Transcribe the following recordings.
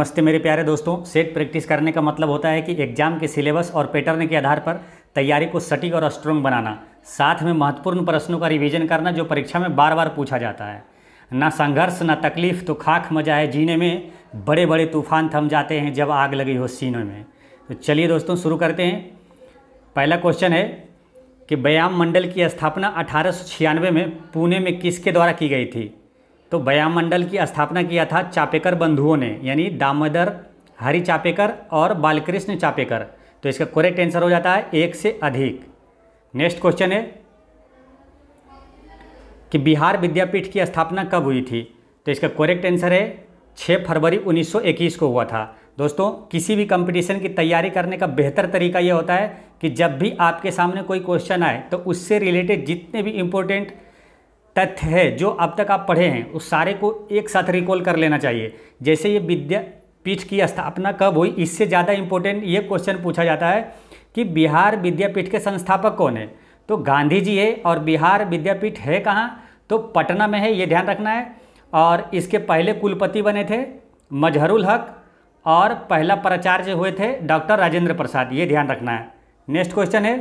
नमस्ते मेरे प्यारे दोस्तों सेट प्रैक्टिस करने का मतलब होता है कि एग्जाम के सिलेबस और पैटर्न के आधार पर तैयारी को सटीक और स्ट्रॉन्ग बनाना साथ में महत्वपूर्ण प्रश्नों का रिवीजन करना जो परीक्षा में बार बार पूछा जाता है ना संघर्ष ना तकलीफ तो खाक मजा है जीने में बड़े बड़े तूफान थम जाते हैं जब आग लगी हो सीनों में तो चलिए दोस्तों शुरू करते हैं पहला क्वेश्चन है कि व्यायाम मंडल की स्थापना अठारह में पुणे में किसके द्वारा की गई थी तो बयाम मंडल की स्थापना किया था चापेकर बंधुओं ने यानी दामोदर हरि चापेकर और बालकृष्ण चापेकर तो इसका करेक्ट आंसर हो जाता है एक से अधिक नेक्स्ट क्वेश्चन है कि बिहार विद्यापीठ की स्थापना कब हुई थी तो इसका करेक्ट आंसर है 6 फरवरी 1921 को हुआ था दोस्तों किसी भी कंपटीशन की तैयारी करने का बेहतर तरीका यह होता है कि जब भी आपके सामने कोई क्वेश्चन आए तो उससे रिलेटेड जितने भी इम्पोर्टेंट तथ्य है जो अब तक आप पढ़े हैं उस सारे को एक साथ रिकॉल कर लेना चाहिए जैसे ये विद्यापीठ की स्थापना कब हुई इससे ज़्यादा इम्पोर्टेंट ये क्वेश्चन पूछा जाता है कि बिहार विद्यापीठ के संस्थापक कौन है तो गांधी जी है और बिहार विद्यापीठ है कहाँ तो पटना में है ये ध्यान रखना है और इसके पहले कुलपति बने थे मजहरुल हक और पहला प्राचार्य हुए थे डॉक्टर राजेंद्र प्रसाद ये ध्यान रखना है नेक्स्ट क्वेश्चन है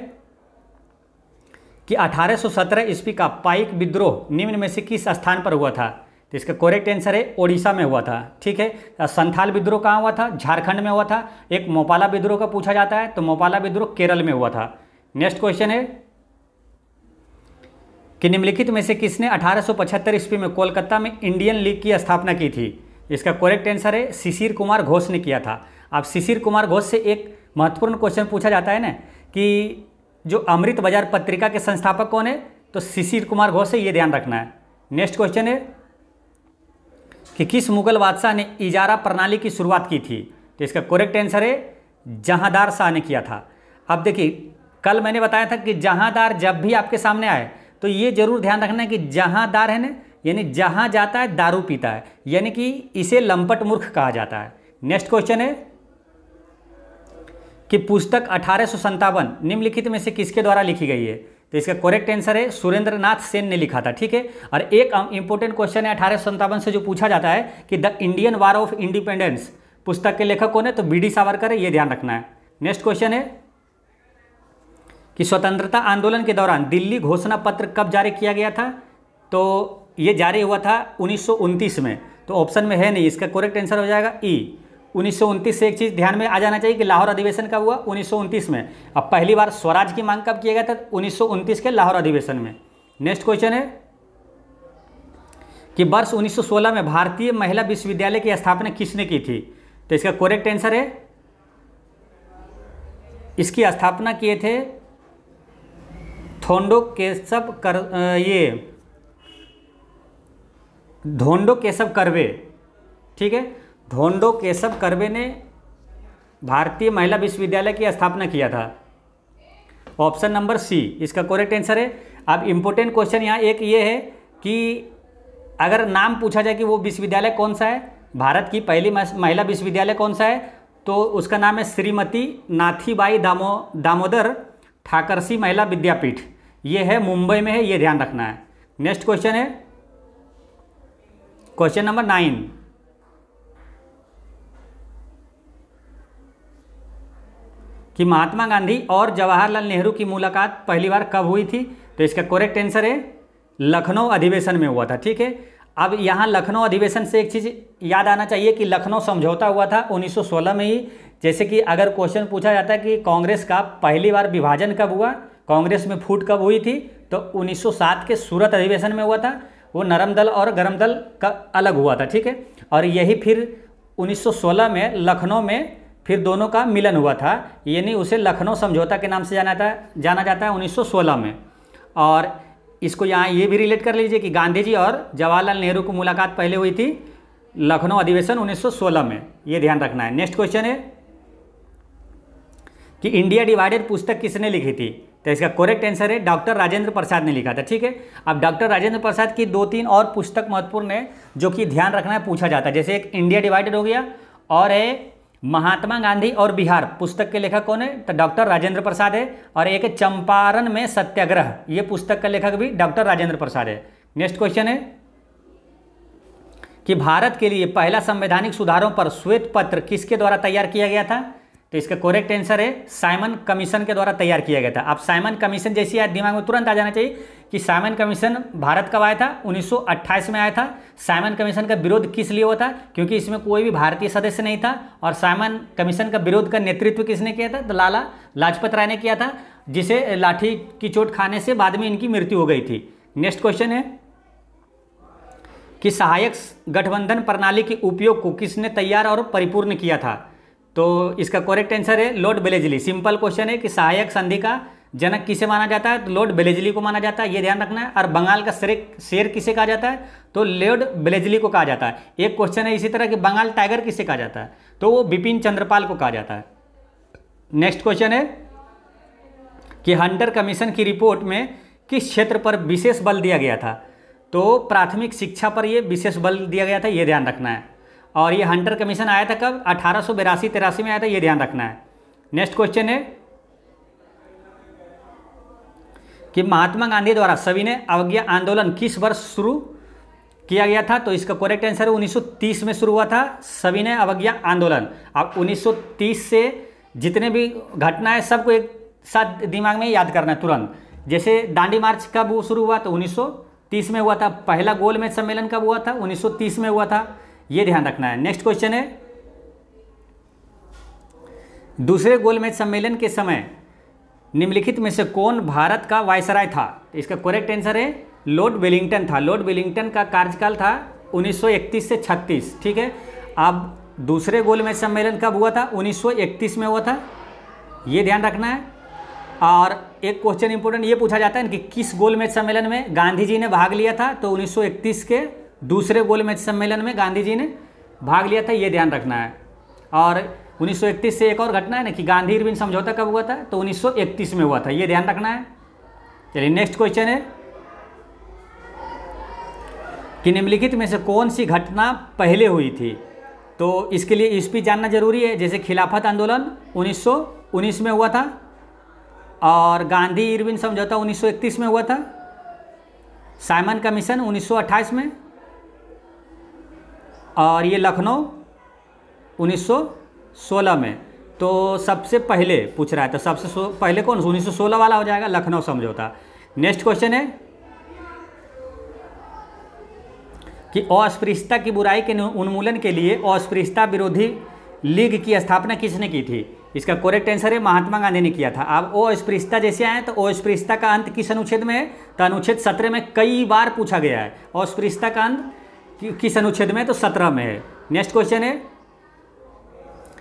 कि 1817 ईस्वी का पाइक विद्रोह निम्न में से किस स्थान पर हुआ था तो इसका कोरेक्ट आंसर है ओडिशा में हुआ था ठीक है तो संथाल विद्रोह कहाँ हुआ था झारखंड में हुआ था एक मोपाला विद्रोह का पूछा जाता है तो मोपाला विद्रोह केरल में हुआ था नेक्स्ट क्वेश्चन है कि निम्नलिखित में से किसने 1875 ईस्वी में कोलकाता में इंडियन लीग की स्थापना की थी इसका कोरेक्ट आंसर है शिशिर कुमार घोष ने किया था अब शिशिर कुमार घोष से एक महत्वपूर्ण क्वेश्चन पूछा जाता है ना कि जो अमृत बाजार पत्रिका के संस्थापक कौन है तो शिशिर कुमार घोष है ये ध्यान रखना है नेक्स्ट क्वेश्चन है कि किस मुगल बादशाह ने इजारा प्रणाली की शुरुआत की थी तो इसका करेक्ट आंसर है जहादार शाह ने किया था अब देखिए कल मैंने बताया था कि जहांदार जब भी आपके सामने आए तो ये जरूर ध्यान रखना है कि जहादार है ना यानी जहाँ जाता है दारू पीता है यानी कि इसे लंपट मूर्ख कहा जाता है नेक्स्ट क्वेश्चन है कि पुस्तक अठारह निम्नलिखित में से किसके द्वारा लिखी गई है तो इसका करेक्ट आंसर है सुरेंद्र नाथ सेन ने लिखा था ठीक है और एक इंपॉर्टेंट क्वेश्चन है अठारह से जो पूछा जाता है कि the Indian war of independence पुस्तक के लेखक कौन है तो बी डी सावरकर है ये ध्यान रखना है नेक्स्ट क्वेश्चन है कि स्वतंत्रता आंदोलन के दौरान दिल्ली घोषणा पत्र कब जारी किया गया था तो ये जारी हुआ था उन्नीस में तो ऑप्शन में है नहीं इसका करेक्ट आंसर हो जाएगा ई e. उन्नीस से एक चीज़ ध्यान में आ जाना चाहिए कि लाहौर अधिवेशन कब हुआ उन्नीस में अब पहली बार स्वराज की मांग कब किया गया था उन्नीस के लाहौर अधिवेशन में नेक्स्ट क्वेश्चन है कि वर्ष 1916 में भारतीय महिला विश्वविद्यालय की स्थापना किसने की थी तो इसका करेक्ट आंसर है इसकी स्थापना किए थे थोंडो केशव कर ये धोंडो केशव करवे ठीक है ढोंडो केशव करवे ने भारतीय महिला विश्वविद्यालय की स्थापना किया था ऑप्शन नंबर सी इसका करेक्ट आंसर है अब इम्पोर्टेंट क्वेश्चन यहाँ एक ये है कि अगर नाम पूछा जाए कि वो विश्वविद्यालय कौन सा है भारत की पहली महिला विश्वविद्यालय कौन सा है तो उसका नाम है श्रीमती नाथीबाई दामो दामोदर ठाकरसी महिला विद्यापीठ ये है मुंबई में है ये ध्यान रखना है नेक्स्ट क्वेश्चन है क्वेश्चन नंबर नाइन कि महात्मा गांधी और जवाहरलाल नेहरू की मुलाकात पहली बार कब हुई थी तो इसका करेक्ट आंसर है लखनऊ अधिवेशन में हुआ था ठीक है अब यहाँ लखनऊ अधिवेशन से एक चीज़ याद आना चाहिए कि लखनऊ समझौता हुआ था 1916 में ही जैसे कि अगर क्वेश्चन पूछा जाता है कि कांग्रेस का पहली बार विभाजन कब हुआ कांग्रेस में फूट कब हुई थी तो 1907 के सूरत अधिवेशन में हुआ था वो नरम दल और गर्म दल का अलग हुआ था ठीक है और यही फिर 1916 में लखनऊ में फिर दोनों का मिलन हुआ था यानी उसे लखनऊ समझौता के नाम से जाना था जाना जाता है 1916 में और इसको यहाँ ये भी रिलेट कर लीजिए कि गांधी जी और जवाहरलाल नेहरू को मुलाकात पहले हुई थी लखनऊ अधिवेशन 1916 में ये ध्यान रखना है नेक्स्ट क्वेश्चन है कि इंडिया डिवाइडेड पुस्तक किसने लिखी थी तो इसका कोरेक्ट आंसर है डॉक्टर राजेंद्र प्रसाद ने लिखा था ठीक है अब डॉक्टर राजेंद्र प्रसाद की दो तीन और पुस्तक महत्वपूर्ण है जो कि ध्यान रखना है पूछा जाता है जैसे एक इंडिया डिवाइडेड हो गया और है महात्मा गांधी और बिहार पुस्तक के लेखक कौन है तो डॉक्टर राजेंद्र प्रसाद है और एक चंपारण में सत्याग्रह ये पुस्तक का लेखक भी डॉक्टर राजेंद्र प्रसाद है नेक्स्ट क्वेश्चन है कि भारत के लिए पहला संवैधानिक सुधारों पर श्वेत पत्र किसके द्वारा तैयार किया गया था तो इसका कोरेक्ट आंसर है साइमन कमीशन के द्वारा तैयार किया गया था आप साइमन कमीशन जैसी आज दिमाग में तुरंत आ जाना चाहिए कि साइमन कमीशन भारत कब आया था 1928 में आया था साइमन कमीशन का विरोध किस लिए हुआ था क्योंकि इसमें कोई भी भारतीय सदस्य नहीं था और साइमन कमीशन का विरोध का नेतृत्व किसने किया था तो लाला लाजपत राय ने किया था जिसे लाठी की चोट खाने से बाद में इनकी मृत्यु हो गई थी नेक्स्ट क्वेश्चन है कि सहायक गठबंधन प्रणाली के उपयोग को किसने तैयार और परिपूर्ण किया था तो इसका करेक्ट आंसर है लॉर्ड बेलेजली सिंपल क्वेश्चन है कि सहायक संधि का जनक किसे माना जाता है तो लॉर्ड बेलेजली को माना जाता है ये ध्यान रखना है और बंगाल का शेर शेर किसे कहा जाता है तो लॉर्ड बेलेजली को कहा जाता है एक क्वेश्चन है इसी तरह कि बंगाल टाइगर किसे कहा जाता है तो वो बिपिन चंद्रपाल को कहा जाता है नेक्स्ट क्वेश्चन है कि हंटर कमीशन की रिपोर्ट में किस क्षेत्र पर विशेष बल दिया गया था तो प्राथमिक शिक्षा पर यह विशेष बल दिया गया था ये ध्यान रखना है और ये हंटर कमीशन आया था कब अठारह सौ में आया था ये ध्यान रखना है नेक्स्ट क्वेश्चन है कि महात्मा गांधी द्वारा सविनय अवज्ञा आंदोलन किस वर्ष शुरू किया गया था तो इसका करेक्ट आंसर है 1930 में शुरू हुआ था सविनय अवज्ञा आंदोलन अब 1930 से जितने भी घटना है सबको एक साथ दिमाग में याद करना है तुरंत जैसे दांडी मार्च कब शुरू हुआ तो 1930 में हुआ था पहला गोलमेज सम्मेलन कब हुआ था 1930 में हुआ था ये ध्यान रखना है नेक्स्ट क्वेश्चन है दूसरे गोलमेज सम्मेलन के समय निम्नलिखित में से कौन भारत का वायसराय था इसका करेक्ट आंसर है लॉर्ड वेलिंगटन था लॉर्ड वेलिंगटन का कार्यकाल था 1931 से 36 ठीक है अब दूसरे गोल में सम्मेलन कब हुआ था 1931 में हुआ था ये ध्यान रखना है और एक क्वेश्चन इंपोर्टेंट ये पूछा जाता है कि किस गोल मैच सम्मेलन में गांधी जी ने भाग लिया था तो 1931 के दूसरे मैच सम्मेलन में गांधी जी ने भाग लिया था ये ध्यान रखना है और 1931 से एक और घटना है ना कि गांधी इरविन समझौता कब हुआ था तो 1931 में हुआ था ये ध्यान रखना है चलिए नेक्स्ट क्वेश्चन है कि निम्नलिखित में से कौन सी घटना पहले हुई थी तो इसके लिए इस भी जानना जरूरी है जैसे खिलाफत आंदोलन 1919 में हुआ था और गांधी इरविन समझौता 1931 में हुआ था साइमन कमीशन उन्नीस में और ये लखनऊ 19 सोलह में तो सबसे पहले पूछ रहा है तो सबसे पहले कौन उन्नीस सौ सोलह वाला हो जाएगा लखनऊ समझौता नेक्स्ट क्वेश्चन है कि अस्पृश्यता की बुराई के उन्मूलन के लिए अस्पृश्यता विरोधी लीग की स्थापना किसने की थी इसका कोरेक्ट आंसर है महात्मा गांधी ने किया था अब ओ अस्पृश्यता जैसे आए तो अस्पृश्यता का अंत किस अनुच्छेद में है तो अनुच्छेद सत्रह में कई बार पूछा गया है अस्पृश्यता का अंत किस अनुच्छेद में तो सत्रह में है नेक्स्ट क्वेश्चन है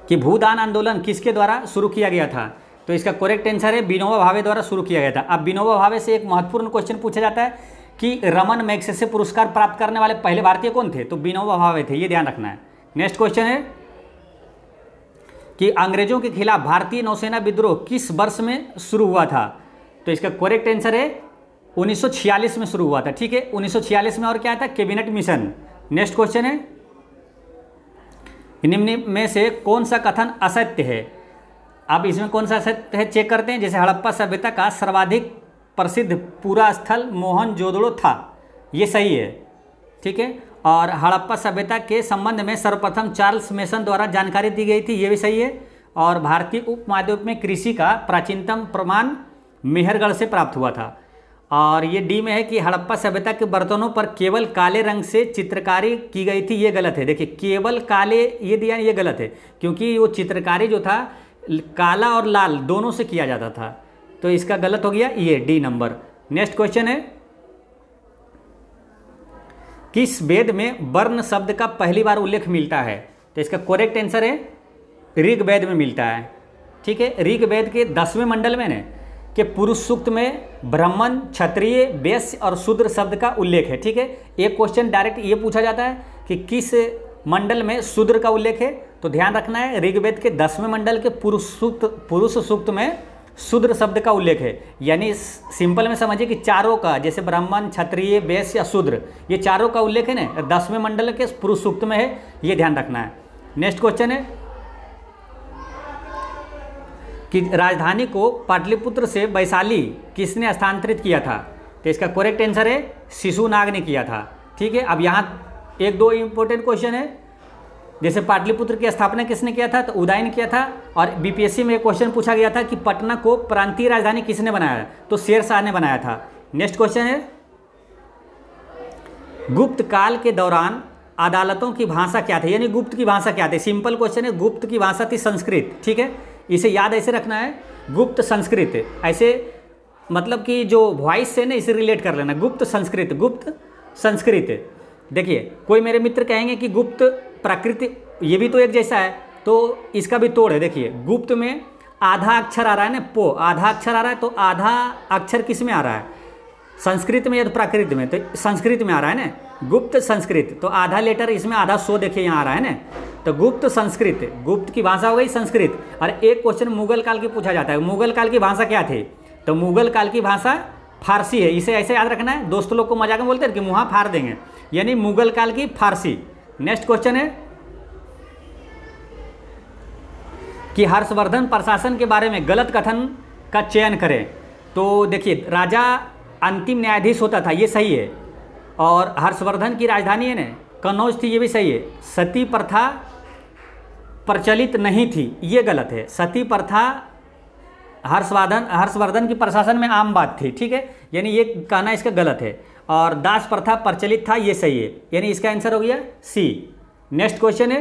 कि भूदान आंदोलन किसके द्वारा शुरू किया गया था तो इसका करेक्ट आंसर है विनोबा भावे द्वारा शुरू किया गया था अब विनोबा भावे से एक महत्वपूर्ण क्वेश्चन पूछा जाता है कि रमन से पुरस्कार प्राप्त करने वाले पहले भारतीय कौन थे तो विनोबा भावे थे ये ध्यान रखना है नेक्स्ट क्वेश्चन है कि अंग्रेजों के खिलाफ भारतीय नौसेना विद्रोह किस वर्ष में शुरू हुआ था तो इसका करेक्ट आंसर है 1946 में शुरू हुआ था ठीक है 1946 में और क्या था कैबिनेट मिशन नेक्स्ट क्वेश्चन है निम्न में से कौन सा कथन असत्य है आप इसमें कौन सा असत्य है चेक करते हैं जैसे हड़प्पा सभ्यता का सर्वाधिक प्रसिद्ध पूरा स्थल मोहन जोदड़ो था ये सही है ठीक है और हड़प्पा सभ्यता के संबंध में सर्वप्रथम चार्ल्स मेसन द्वारा जानकारी दी गई थी ये भी सही है और भारतीय उपमहाद्वीप में कृषि का प्राचीनतम प्रमाण मेहरगढ़ से प्राप्त हुआ था और ये डी में है कि हड़प्पा सभ्यता के बर्तनों पर केवल काले रंग से चित्रकारी की गई थी ये गलत है देखिए केवल काले ये दिया ये गलत है क्योंकि वो चित्रकारी जो था काला और लाल दोनों से किया जाता था तो इसका गलत हो गया ये डी नंबर नेक्स्ट क्वेश्चन है किस वेद में वर्ण शब्द का पहली बार उल्लेख मिलता है तो इसका करेक्ट आंसर है ऋग वेद में मिलता है ठीक है ऋग वेद के दसवें मंडल में ना कि पुरुष सूक्त में ब्राह्मण क्षत्रिय वैश्य और शूद्र शब्द का उल्लेख है ठीक है एक क्वेश्चन डायरेक्ट ये पूछा जाता है कि किस मंडल में शूद्र का उल्लेख है तो ध्यान रखना है ऋग्वेद के दसवें मंडल के पुरुष सूक्त पुरुष सूक्त में शूद्र शब्द का उल्लेख है यानी सिंपल में समझिए कि चारों का जैसे ब्राह्मण क्षत्रिय वैश्य या शूद्र ये चारों का उल्लेख है ना दसवें मंडल के पुरुष सूक्त में है ये ध्यान रखना है नेक्स्ट क्वेश्चन है कि राजधानी को पाटलिपुत्र से वैशाली किसने स्थानांतरित किया था तो इसका करेक्ट आंसर है शिशु नाग ने किया था ठीक है अब यहाँ एक दो इम्पोर्टेंट क्वेश्चन है जैसे पाटलिपुत्र की स्थापना किसने किया था तो उदय ने किया था और बीपीएससी में एक क्वेश्चन पूछा गया था कि पटना को प्रांतीय राजधानी किसने बनाया तो शेर शाह ने बनाया था नेक्स्ट क्वेश्चन है गुप्त काल के दौरान अदालतों की भाषा क्या थी यानी गुप्त की भाषा क्या थी सिंपल क्वेश्चन है गुप्त की भाषा थी संस्कृत ठीक है इसे याद ऐसे रखना है गुप्त संस्कृत ऐसे मतलब कि जो वॉइस है ना इसे रिलेट कर लेना गुप्त संस्कृत गुप्त संस्कृत देखिए कोई मेरे मित्र कहेंगे कि गुप्त प्रकृति ये भी तो एक जैसा है तो इसका भी तोड़ है देखिए गुप्त में आधा अक्षर आ रहा है ना पो आधा अक्षर आ रहा है तो आधा अक्षर किस में आ रहा है संस्कृत में यदि तो प्राकृत में तो संस्कृत में आ रहा है ना गुप्त संस्कृत तो आधा लेटर इसमें आधा सो देखिए यहाँ आ रहा है ना तो गुप्त संस्कृत गुप्त की भाषा हो गई संस्कृत और एक क्वेश्चन मुगल काल की पूछा जाता है मुगल काल की भाषा क्या थी तो मुगल काल की भाषा फारसी है इसे ऐसे याद रखना है दोस्त लोग को मजाक में बोलते हैं कि मुहा फाड़ देंगे यानी मुगल काल की फारसी नेक्स्ट क्वेश्चन है कि हर्षवर्धन प्रशासन के बारे में गलत कथन का चयन करें तो देखिए राजा अंतिम न्यायाधीश होता था ये सही है और हर्षवर्धन की राजधानी है ना कन्नौज थी ये भी सही है सती प्रथा प्रचलित नहीं थी ये गलत है सती प्रथा हर्षवर्धन हर्षवर्धन की प्रशासन में आम बात थी ठीक है यानी ये कहना इसका गलत है और दास प्रथा प्रचलित था ये सही है यानी इसका आंसर हो गया सी नेक्स्ट क्वेश्चन है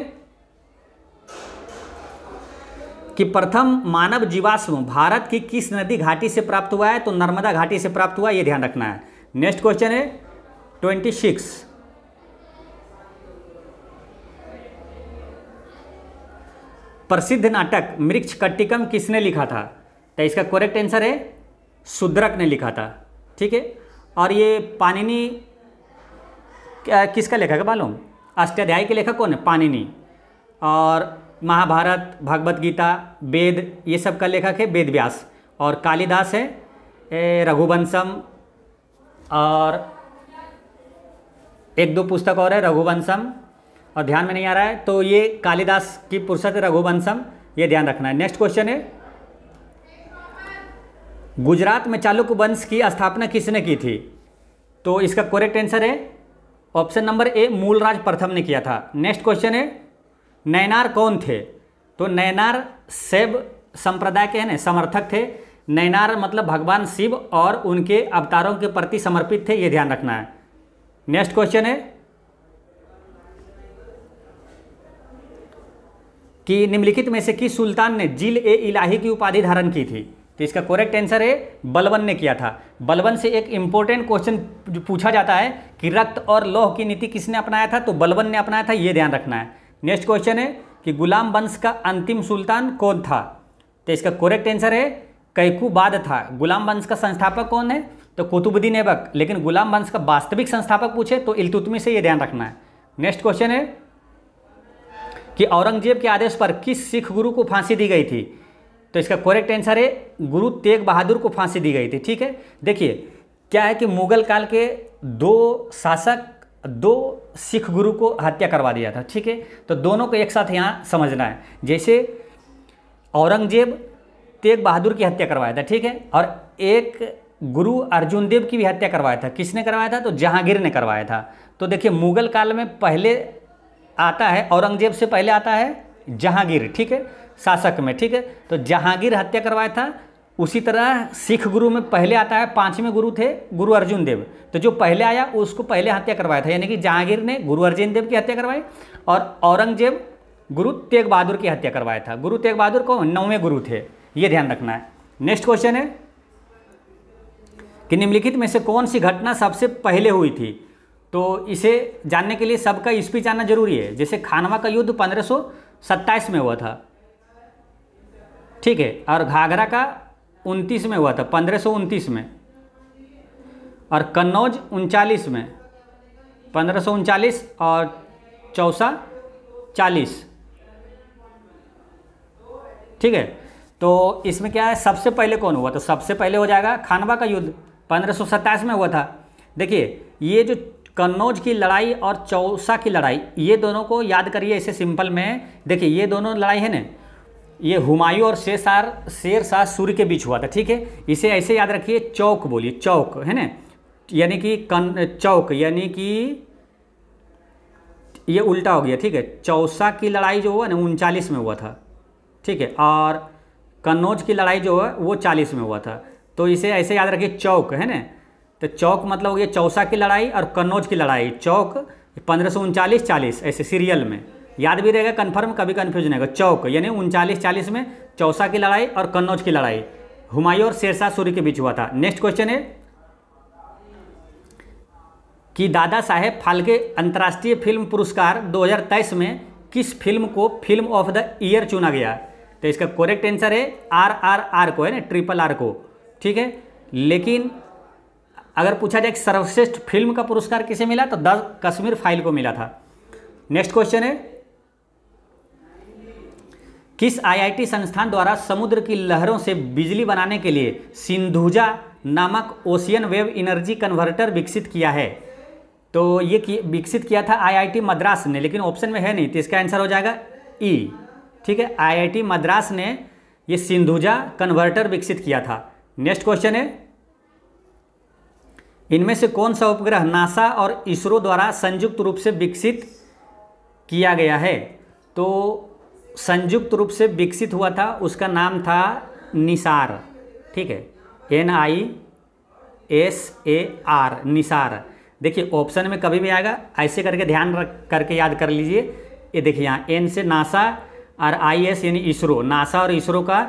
कि प्रथम मानव जीवाश्म भारत की किस नदी घाटी से प्राप्त हुआ है तो नर्मदा घाटी से प्राप्त हुआ है ये ध्यान रखना है नेक्स्ट क्वेश्चन है ट्वेंटी सिक्स प्रसिद्ध नाटक मृक्ष कट्टिकम किसने लिखा था तो इसका करेक्ट आंसर है सुद्रक ने लिखा था ठीक है और ये पानिनी किसका लेखक है मालूम अष्टाध्यायी के लेखक कौन है पानिनी और महाभारत भागवत गीता वेद ये सब का लेखक है वेद व्यास और कालिदास है रघुवंशम और एक दो पुस्तक और है रघुवंशम और ध्यान में नहीं आ रहा है तो ये कालिदास की पुस्तक रघुवंशम ये ध्यान रखना है नेक्स्ट क्वेश्चन है गुजरात में चालुक्य वंश की स्थापना किसने की थी तो इसका करेक्ट आंसर है ऑप्शन नंबर ए मूलराज प्रथम ने किया था नेक्स्ट क्वेश्चन है नैनार कौन थे तो नैनार शैव संप्रदाय के हैं ना समर्थक थे नैनार मतलब भगवान शिव और उनके अवतारों के प्रति समर्पित थे ये ध्यान रखना है नेक्स्ट क्वेश्चन है कि निम्नलिखित में से किस सुल्तान ने जिल ए इलाही की उपाधि धारण की थी तो इसका करेक्ट आंसर है बलवन ने किया था बलवन से एक इंपॉर्टेंट क्वेश्चन पूछा जाता है कि रक्त और लोह की नीति किसने अपनाया था तो बलवन ने अपनाया था ये ध्यान रखना है नेक्स्ट क्वेश्चन है कि गुलाम वंश का अंतिम सुल्तान कौन था तो इसका कोरेक्ट आंसर है कैकूबाद था गुलाम वंश का संस्थापक कौन है तो कुतुबुद्दीन ऐबक लेकिन गुलाम वंश का वास्तविक संस्थापक पूछे तो इलतुतमी से ये ध्यान रखना है नेक्स्ट क्वेश्चन है कि औरंगजेब के आदेश पर किस सिख गुरु को फांसी दी गई थी तो इसका कोरेक्ट आंसर है गुरु तेग बहादुर को फांसी दी गई थी ठीक है देखिए क्या है कि मुगल काल के दो शासक दो सिख गुरु को हत्या करवा दिया था ठीक है तो दोनों को एक साथ यहाँ समझना है जैसे औरंगजेब तेग बहादुर की हत्या करवाया था ठीक है और एक गुरु अर्जुन देव की भी हत्या करवाया था किसने करवाया था तो जहांगीर ने करवाया था तो देखिए मुगल काल में पहले आता है औरंगजेब से पहले आता है जहांगीर ठीक है शासक में ठीक है तो जहांगीर हत्या करवाया था उसी तरह सिख गुरु में पहले आता है पांचवें गुरु थे गुरु अर्जुन देव तो जो पहले आया उसको पहले हत्या करवाया था यानी कि जहांगीर ने गुरु अर्जुन देव की हत्या करवाई और औरंगजेब गुरु तेग बहादुर की हत्या करवाया था गुरु तेग बहादुर को नौवें गुरु थे ये ध्यान रखना है नेक्स्ट क्वेश्चन है कि निम्नलिखित में से कौन सी घटना सबसे पहले हुई थी तो इसे जानने के लिए सबका स्पीच आना जरूरी है जैसे खानवा का युद्ध पंद्रह में हुआ था ठीक है और घाघरा का उनतीस में हुआ था पंद्रह में और कन्नौज उनचालीस में पंद्रह और चौसा चालीस ठीक है तो इसमें क्या है सबसे पहले कौन हुआ तो सबसे पहले हो जाएगा खानवा का युद्ध पंद्रह में हुआ था देखिए ये जो कन्नौज की लड़ाई और चौसा की लड़ाई ये दोनों को याद करिए इसे सिंपल में देखिए ये दोनों लड़ाई है ना ये हुमायूं और शेर शाह शेर शाह सूर्य के बीच हुआ था ठीक है इसे ऐसे याद रखिए चौक बोलिए चौक है ना यानी कि कन चौक यानी कि ये उल्टा हो गया ठीक है चौसा की लड़ाई जो हुआ ना उनचालीस में हुआ था ठीक है और कन्नौज की लड़ाई जो है वो चालीस में हुआ था तो इसे ऐसे याद रखिए चौक है ना तो चौक मतलब हो गया चौसा की लड़ाई और कन्नौज की लड़ाई चौक पंद्रह सौ उनचालीस चालीस ऐसे सीरियल में याद भी रहेगा कन्फर्म कभी कन्फ्यूजन रहेगा चौक यानी उनचालीस चालीस में चौसा की लड़ाई और कन्नौज की लड़ाई हुमायूं और शेरशाह सूरी के बीच हुआ था नेक्स्ट क्वेश्चन है कि दादा साहेब फाल्के अंतर्राष्ट्रीय फिल्म पुरस्कार 2023 में किस फिल्म को फिल्म ऑफ द ईयर चुना गया तो इसका करेक्ट आंसर है आर आर आर को है ना ट्रिपल आर को ठीक है लेकिन अगर पूछा जाए कि सर्वश्रेष्ठ फिल्म का पुरस्कार किसे मिला तो द कश्मीर फाइल को मिला था नेक्स्ट क्वेश्चन है किस आईआईटी संस्थान द्वारा समुद्र की लहरों से बिजली बनाने के लिए सिंधुजा नामक ओशियन वेव एनर्जी कन्वर्टर विकसित किया है तो ये कि, विकसित किया था आईआईटी मद्रास ने लेकिन ऑप्शन में है नहीं तो इसका आंसर हो जाएगा ई e, ठीक है आईआईटी मद्रास ने ये सिंधुजा कन्वर्टर विकसित किया था नेक्स्ट क्वेश्चन है इनमें से कौन सा उपग्रह नासा और इसरो द्वारा संयुक्त रूप से विकसित किया गया है तो संयुक्त रूप से विकसित हुआ था उसका नाम था निसार ठीक है N I S A R Nisar देखिए ऑप्शन में कभी भी आएगा ऐसे करके ध्यान रख करके याद कर लीजिए ये देखिए यहाँ एन से नासा और आई एस यानी इसरो नासा और इसरो का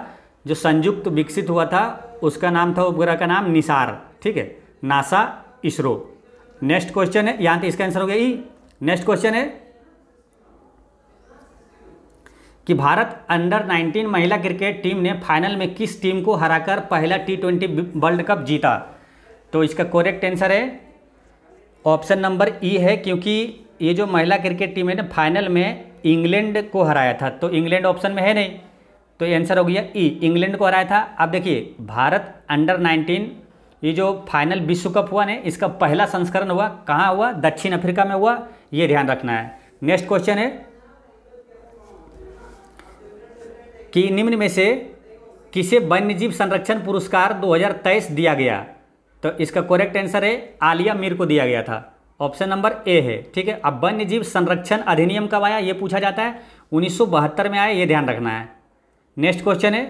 जो संयुक्त विकसित हुआ था उसका नाम था उपग्रह का नाम निसार ठीक है नासा इसरो नेक्स्ट क्वेश्चन है यहाँ तो इसका आंसर हो गया ई नेक्स्ट क्वेश्चन है कि भारत अंडर 19 महिला क्रिकेट टीम ने फाइनल में किस टीम को हराकर पहला टी ट्वेंटी वर्ल्ड कप जीता तो इसका कोरेक्ट आंसर है ऑप्शन नंबर ई है क्योंकि ये जो महिला क्रिकेट टीम है ना फाइनल में इंग्लैंड को हराया था तो इंग्लैंड ऑप्शन में है नहीं तो आंसर हो गया ई e, इंग्लैंड को हराया था अब देखिए भारत अंडर 19 ये जो फाइनल विश्व कप हुआ ना इसका पहला संस्करण हुआ कहाँ हुआ दक्षिण अफ्रीका में हुआ ये ध्यान रखना है नेक्स्ट क्वेश्चन है कि निम्न में से किसे वन्यजीव संरक्षण पुरस्कार 2023 दिया गया तो इसका करेक्ट आंसर है आलिया मीर को दिया गया था ऑप्शन नंबर ए है ठीक है अब वन्य जीव संरक्षण अधिनियम कब आया ये पूछा जाता है उन्नीस में आया ये ध्यान रखना है नेक्स्ट क्वेश्चन है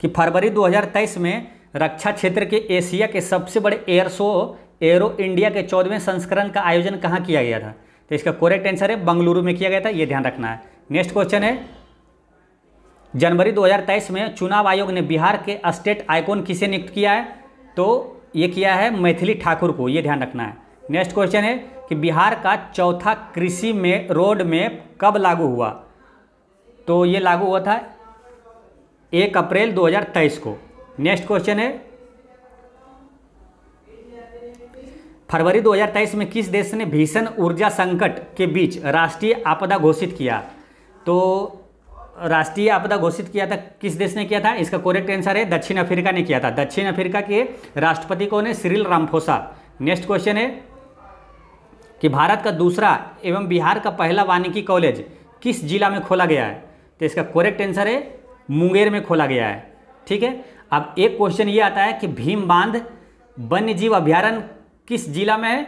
कि फरवरी 2023 में रक्षा क्षेत्र के एशिया के सबसे बड़े एयर शो एरो इंडिया के चौदहवें संस्करण का आयोजन कहाँ किया गया था तो इसका करेक्ट आंसर है बंगलुरु में किया गया था ये ध्यान रखना है नेक्स्ट क्वेश्चन है जनवरी 2023 में चुनाव आयोग ने बिहार के स्टेट आइकॉन किसे नियुक्त किया है तो ये किया है मैथिली ठाकुर को ये ध्यान रखना है नेक्स्ट क्वेश्चन है कि बिहार का चौथा कृषि में रोड में कब लागू हुआ तो ये लागू हुआ था एक अप्रैल 2023 को नेक्स्ट क्वेश्चन है फरवरी 2023 में किस देश ने भीषण ऊर्जा संकट के बीच राष्ट्रीय आपदा घोषित किया तो राष्ट्रीय आपदा घोषित किया था किस देश ने किया था इसका कोरेक्ट आंसर है दक्षिण अफ्रीका ने किया था दक्षिण अफ्रीका के राष्ट्रपति कौन है सिरिल रामफोसा नेक्स्ट क्वेश्चन है कि भारत का दूसरा एवं बिहार का पहला वानिकी कॉलेज किस जिला में खोला गया है तो इसका कोरेक्ट आंसर है मुंगेर में खोला गया है ठीक है अब एक क्वेश्चन ये आता है कि भीम बांध वन्य जीव अभ्यारण्य किस जिला में है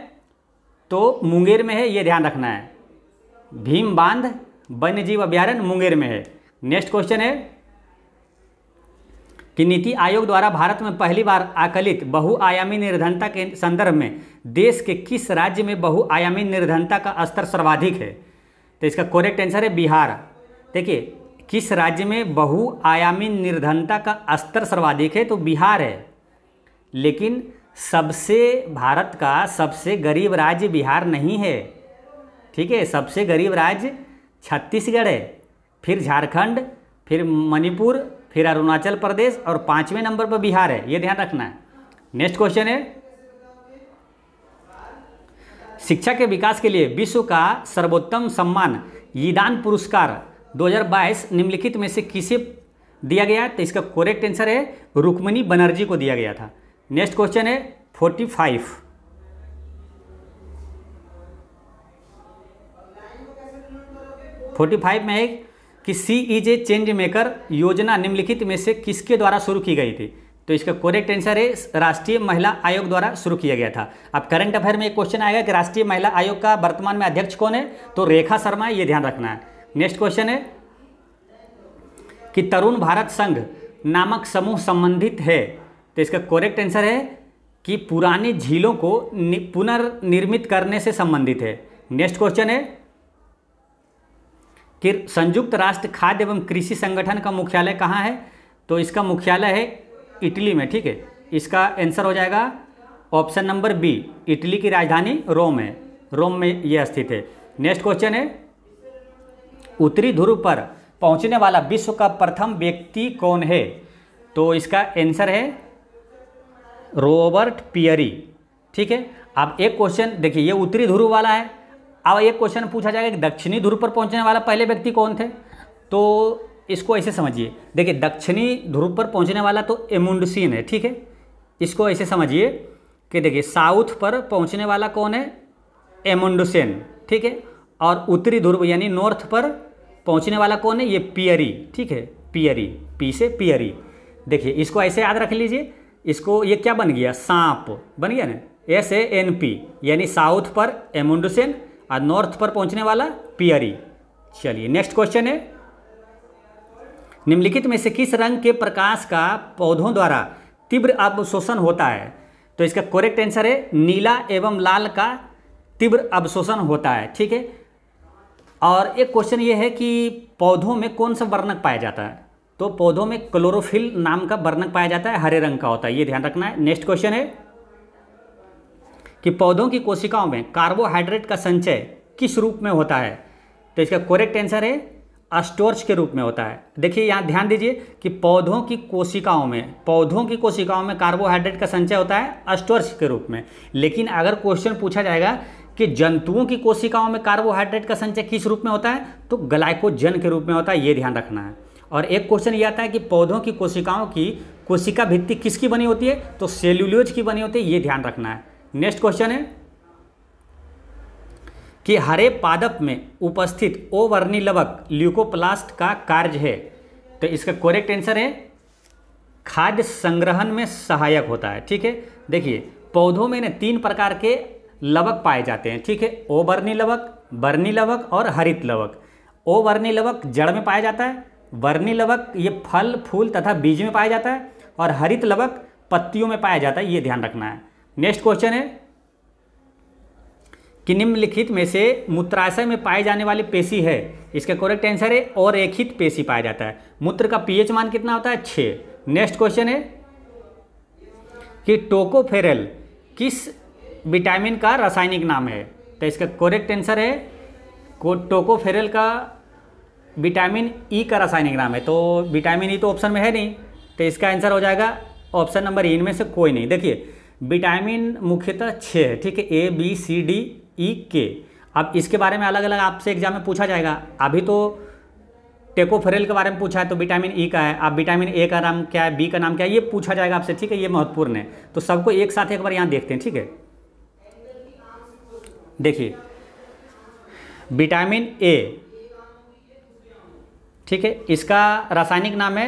तो मुंगेर में है ये ध्यान रखना है भीम बांध वन्य जीव अभ्यारण्य मुंगेर में है नेक्स्ट क्वेश्चन है कि नीति आयोग द्वारा भारत में पहली बार आकलित बहुआयामी निर्धनता के संदर्भ में देश के किस राज्य में बहुआयामी निर्धनता का स्तर सर्वाधिक है तो इसका कोरेक्ट आंसर है बिहार देखिए किस राज्य में बहुआयामी निर्धनता का स्तर सर्वाधिक है तो बिहार है लेकिन सबसे भारत का सबसे गरीब राज्य बिहार नहीं है ठीक है सबसे गरीब राज्य छत्तीसगढ़ है फिर झारखंड फिर मणिपुर फिर अरुणाचल प्रदेश और पाँचवें नंबर पर बिहार है ये ध्यान रखना है नेक्स्ट क्वेश्चन है शिक्षा के विकास के लिए विश्व का सर्वोत्तम सम्मान ईदान पुरस्कार 2022 निम्नलिखित में से किसे दिया गया तो इसका कोरेक्ट आंसर है रुक्मणी बनर्जी को दिया गया था नेक्स्ट क्वेश्चन है फोर्टी फाइव फोर्टी फाइव में है कि she is a change maker योजना निम्नलिखित में से किसके द्वारा शुरू की गई थी तो इसका करेक्ट आंसर है राष्ट्रीय महिला आयोग द्वारा शुरू किया गया था अब करंट अफेयर में एक क्वेश्चन आएगा कि राष्ट्रीय महिला आयोग का वर्तमान में अध्यक्ष कौन है तो रेखा शर्मा ये ध्यान रखना है नेक्स्ट क्वेश्चन है कि तरुण भारत संघ नामक समूह संबंधित है तो इसका कोरेक्ट आंसर है कि पुरानी झीलों को पुनर्निर्मित करने से संबंधित है नेक्स्ट क्वेश्चन है फिर संयुक्त राष्ट्र खाद्य एवं कृषि संगठन का मुख्यालय कहाँ है तो इसका मुख्यालय है इटली में ठीक है इसका आंसर हो जाएगा ऑप्शन नंबर बी इटली की राजधानी रोम है रोम में यह स्थित है नेक्स्ट क्वेश्चन है उत्तरी ध्रुव पर पहुंचने वाला विश्व का प्रथम व्यक्ति कौन है तो इसका आंसर है रॉबर्ट पियरी ठीक है अब एक क्वेश्चन देखिए ये उत्तरी ध्रुव वाला है अब एक क्वेश्चन पूछा जाएगा कि दक्षिणी ध्रुव पर पहुंचने वाला पहले व्यक्ति कौन थे तो इसको ऐसे समझिए देखिए दक्षिणी ध्रुव पर पहुंचने वाला तो एमुंडसिन है ठीक है इसको ऐसे समझिए कि देखिए साउथ पर पहुंचने वाला कौन है एमुंडसेन ठीक है और उत्तरी ध्रुव यानी नॉर्थ पर पहुंचने वाला कौन है ये पियरी ठीक है पियरी पी से पियरी देखिए इसको ऐसे याद रख लीजिए इसको ये क्या बन गया सांप बन गया ना एस ए एन पी यानी साउथ पर एमुंडसेन और नॉर्थ पर पहुंचने वाला पियरी चलिए नेक्स्ट क्वेश्चन है निम्नलिखित में से किस रंग के प्रकाश का पौधों द्वारा तीव्र अवशोषण होता है तो इसका करेक्ट आंसर है नीला एवं लाल का तीव्र अवशोषण होता है ठीक है और एक क्वेश्चन ये है कि पौधों में कौन सा वर्णक पाया जाता है तो पौधों में क्लोरोफिल नाम का वर्णक पाया जाता है हरे रंग का होता है ये ध्यान रखना है नेक्स्ट क्वेश्चन है कि पौधों की कोशिकाओं में कार्बोहाइड्रेट का संचय किस रूप में होता है तो इसका कोरेक्ट आंसर है अस्टोर्च के रूप में होता है देखिए यहाँ ध्यान दीजिए कि पौधों की कोशिकाओं में पौधों की कोशिकाओं में कार्बोहाइड्रेट का संचय होता है अस्टोर्च के रूप में लेकिन अगर क्वेश्चन पूछा जाएगा कि जंतुओं की कोशिकाओं में कार्बोहाइड्रेट का संचय किस रूप में होता है तो ग्लाइकोजन के रूप में होता है ये ध्यान रखना है और एक क्वेश्चन ये आता है कि पौधों की कोशिकाओं की कोशिका भित्ति किसकी बनी होती है तो सेल्यूलोज की बनी होती है ये ध्यान रखना है नेक्स्ट क्वेश्चन है कि हरे पादप में उपस्थित ओवर्णी लवक ल्यूकोप्लास्ट का कार्य है तो इसका कोरेक्ट आंसर है खाद्य संग्रहण में सहायक होता है ठीक है देखिए पौधों में ना तीन प्रकार के लवक पाए जाते हैं ठीक है ओवर्णी लवक वर्णी लवक और हरित लवक ओवर्णी लवक जड़ में पाया जाता है वर्णी लवक ये फल फूल तथा बीज में पाया जाता है और हरित लवक पत्तियों में पाया जाता है ये ध्यान रखना है नेक्स्ट क्वेश्चन है कि निम्नलिखित में से मूत्राशय में पाए जाने वाली पेशी है इसका करेक्ट आंसर है और एक ही पेशी पाया जाता है मूत्र का पीएच मान कितना होता है छः नेक्स्ट क्वेश्चन है कि टोकोफेरल किस विटामिन का रासायनिक नाम है तो इसका करेक्ट आंसर है टोकोफेरल का विटामिन ई e का रासायनिक नाम है तो विटामिन ई e तो ऑप्शन में है नहीं तो इसका आंसर हो जाएगा ऑप्शन नंबर ई इनमें से कोई नहीं देखिए विटामिन मुख्यतः छः ठीक है A B C D E के अब इसके बारे में अलग अलग आपसे एग्जाम में पूछा जाएगा अभी तो टेकोफेरल के बारे में पूछा है तो विटामिन ई e का है अब विटामिन ए का नाम क्या है बी का नाम क्या है ये पूछा जाएगा आपसे ठीक है ये महत्वपूर्ण है तो सबको एक साथ एक बार यहाँ देखते हैं ठीक है देखिए विटामिन ए ठीक है इसका रासायनिक नाम है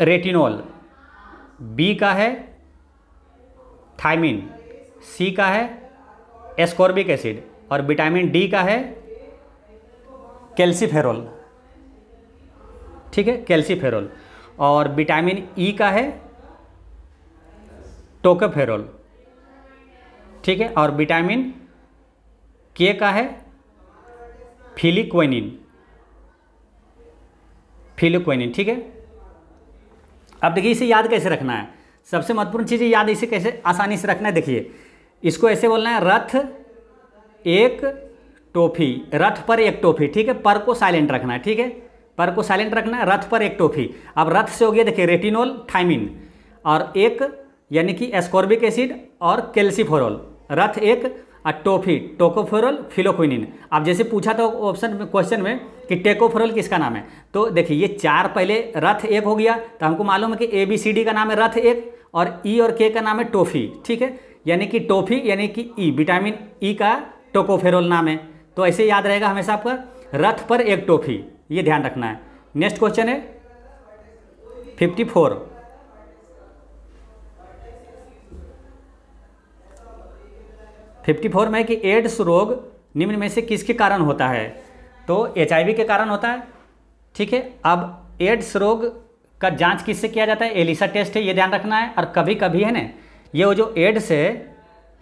रेटिनॉल बी का है थायमिन सी का है एस्कॉर्बिक एसिड और विटामिन डी का है कैल्सीफेरोल ठीक है कैल्सीफेरोल और विटामिन ई e का है टोकोफेरोल ठीक है और विटामिन के का है फिलिक्वेनिन फिलिक्वेनिन ठीक है अब देखिए इसे याद कैसे रखना है सबसे महत्वपूर्ण चीज़ याद इसे कैसे आसानी से रखना है देखिए इसको ऐसे बोलना है रथ एक टोफी रथ पर एक टोफी ठीक है पर को साइलेंट रखना है ठीक है पर को साइलेंट रखना है रथ पर एक टोफी अब रथ से हो गया देखिए रेटिनोल थाइमिन और एक यानी कि एस्कॉर्बिक एसिड और कैल्सीफोरॉल रथ एक टोफी टोकोफोरल फिलोक्विनिन आप जैसे पूछा था ऑप्शन में क्वेश्चन में कि टेकोफोरल किसका नाम है तो देखिए ये चार पहले रथ एक हो गया तो हमको मालूम है कि ए बी सी डी का नाम है रथ एक और ई e और के का नाम है टोफी ठीक है यानी कि टोफी यानी कि E e, vitamin E e का टोकोफेरोल नाम है तो ऐसे याद रहेगा हमेशा आपका रथ पर एक टोफी ये ध्यान रखना है नेक्स्ट क्वेश्चन है फिफ्टी फोर फिफ्टी फोर में कि एड्स रोग निम्न में से किसके कारण होता है तो एच के कारण होता है ठीक है अब एड्स रोग का जांच किससे किया जाता है एलिसा टेस्ट है ये ध्यान रखना है और कभी कभी है ना ये वो जो एड्स है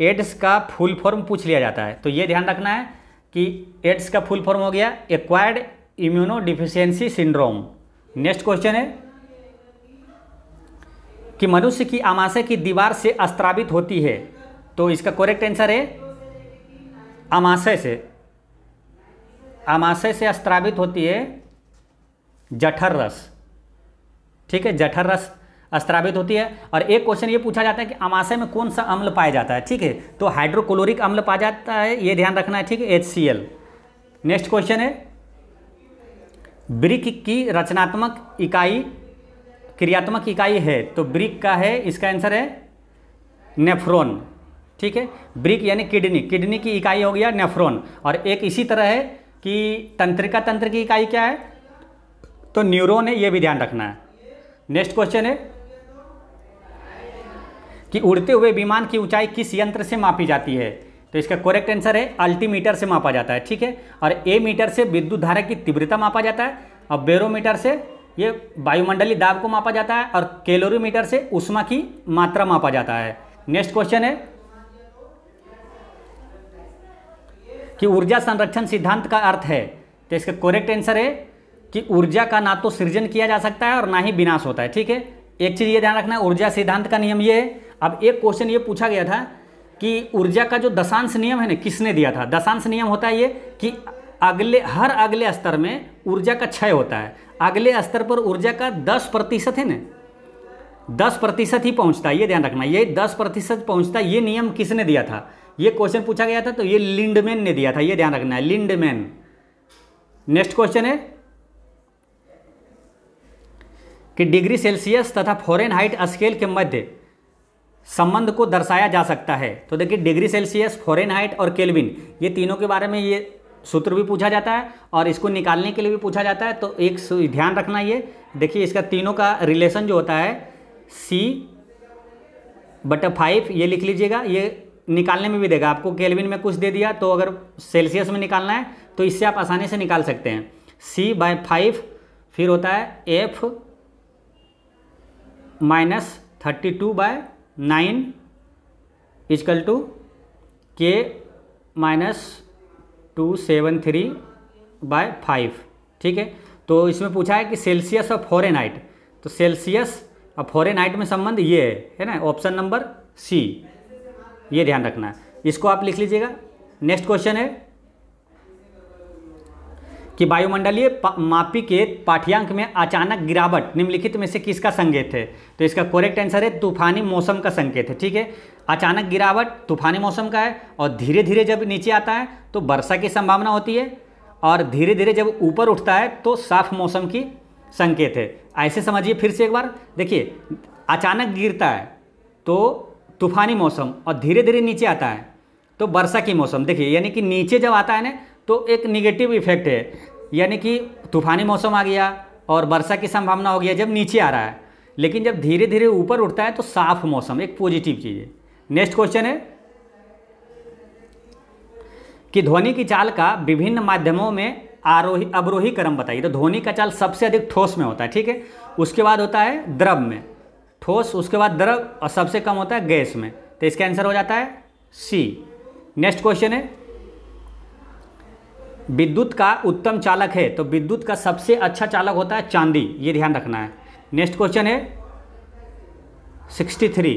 एड्स का फुल फॉर्म पूछ लिया जाता है तो ये ध्यान रखना है कि एड्स का फुल फॉर्म हो गया acquired immunodeficiency syndrome next question है कि मनुष्य की आमाशय की दीवार से अस्त्रावित होती है तो इसका करेक्ट आंसर है आमाशय से आमाशय से स्त्रावित होती है जठर रस ठीक है जठर रस स्त्रावित होती है और एक क्वेश्चन ये पूछा जाता है कि आमाशय में कौन सा अम्ल पाया जाता है ठीक है तो हाइड्रोक्लोरिक अम्ल पाया जाता है ये ध्यान रखना है ठीक है एच नेक्स्ट क्वेश्चन है ब्रिक की रचनात्मक इकाई क्रियात्मक इकाई है तो ब्रिक का है इसका आंसर है नेफ्रॉन ठीक है ब्रिक यानी किडनी किडनी की इकाई हो गया नेफ्रोन और एक इसी तरह है कि तंत्रिका तंत्र की इकाई क्या है तो न्यूरोन है ये भी ध्यान रखना है नेक्स्ट क्वेश्चन है कि उड़ते हुए विमान की ऊंचाई किस यंत्र से मापी जाती है तो इसका करेक्ट आंसर है अल्टीमीटर से मापा जाता है ठीक है और ए मीटर से विद्युत धारा की तीव्रता मापा जाता है और बेरोमीटर से ये वायुमंडलीय दाब को मापा जाता है और कैलोरीमीटर से उष्मा की मात्रा मापा जाता है नेक्स्ट क्वेश्चन है कि ऊर्जा संरक्षण सिद्धांत का अर्थ है तो इसका कोरेक्ट आंसर है कि ऊर्जा का ना तो सृजन किया जा सकता है और ना ही विनाश होता है ठीक है एक चीज़ ये ध्यान रखना है ऊर्जा सिद्धांत का नियम ये है अब एक क्वेश्चन ये पूछा गया था कि ऊर्जा का जो दशांश नियम है ना किसने दिया था दशांश नियम होता है ये कि अगले हर अगले स्तर में ऊर्जा का क्षय होता है अगले स्तर पर ऊर्जा का दस प्रतिशत है ना दस प्रतिशत ही पहुंचता है ये ध्यान रखना ये दस प्रतिशत पहुंचता ये नियम किसने दिया था ये क्वेश्चन पूछा गया था तो ये लिंडमैन ने दिया था ये ध्यान रखना है लिंडमैन नेक्स्ट क्वेश्चन है कि डिग्री सेल्सियस तथा फॉरेन हाइट स्केल के मध्य संबंध को दर्शाया जा सकता है तो देखिए डिग्री सेल्सियस फॉरेन हाइट और केल्विन ये तीनों के बारे में ये सूत्र भी पूछा जाता है और इसको निकालने के लिए भी पूछा जाता है तो एक ध्यान रखना ये देखिए इसका तीनों का रिलेशन जो होता है सी बटर फाइव ये लिख लीजिएगा ये निकालने में भी देगा आपको केल्विन में कुछ दे दिया तो अगर सेल्सियस में निकालना है तो इससे आप आसानी से निकाल सकते हैं सी बाय फाइव फिर होता है F minus thirty two by nine equal to के minus two seven three by five ठीक है तो इसमें पूछा है कि सेल्सियस और फॉरेनाइट तो सेल्सियस और फॉरेनाइट में संबंध ये है है ना ऑप्शन नंबर सी ये ध्यान रखना है इसको आप लिख लीजिएगा नेक्स्ट क्वेश्चन है कि वायुमंडलीय मापी के पाठ्यांक में अचानक गिरावट निम्नलिखित में से किसका संकेत है तो इसका करेक्ट आंसर है तूफानी मौसम का संकेत है ठीक है अचानक गिरावट तूफानी मौसम का है और धीरे धीरे जब नीचे आता है तो वर्षा की संभावना होती है और धीरे धीरे जब ऊपर उठता है तो साफ मौसम की संकेत है ऐसे समझिए फिर से एक बार देखिए अचानक गिरता है तो तूफानी मौसम और धीरे धीरे नीचे आता है तो वर्षा की मौसम देखिए यानी कि नीचे जब आता है ना तो एक निगेटिव इफेक्ट है यानी कि तूफानी मौसम आ गया और वर्षा की संभावना हो गया जब नीचे आ रहा है लेकिन जब धीरे धीरे ऊपर उठता है तो साफ मौसम एक पॉजिटिव चीज़ है नेक्स्ट क्वेश्चन है कि ध्वनि की चाल का विभिन्न माध्यमों में आरोही अवरोही क्रम बताइए तो ध्वनि का चाल सबसे अधिक ठोस में होता है ठीक है उसके बाद होता है द्रव में ठोस उसके बाद द्रव और सबसे कम होता है गैस में तो इसका आंसर हो जाता है सी नेक्स्ट क्वेश्चन है विद्युत का उत्तम चालक है तो विद्युत का सबसे अच्छा चालक होता है चांदी ये ध्यान रखना है नेक्स्ट क्वेश्चन है सिक्सटी थ्री